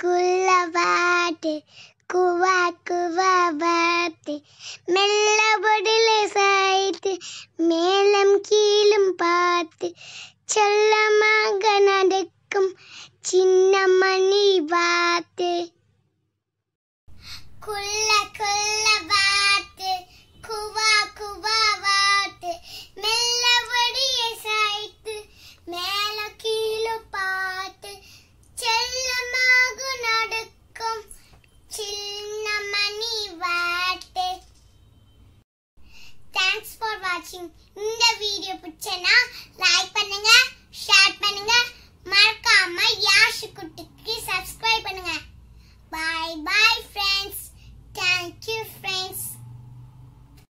குள்ள பாட்டு குவா குவா பாட்டு மெல்ல பொடில சாய்த்து மேலும் கீழும் பார்த்து செல்லமாக நடக்கும் சின்ன மணி பார்த்து குள்ள the video, for but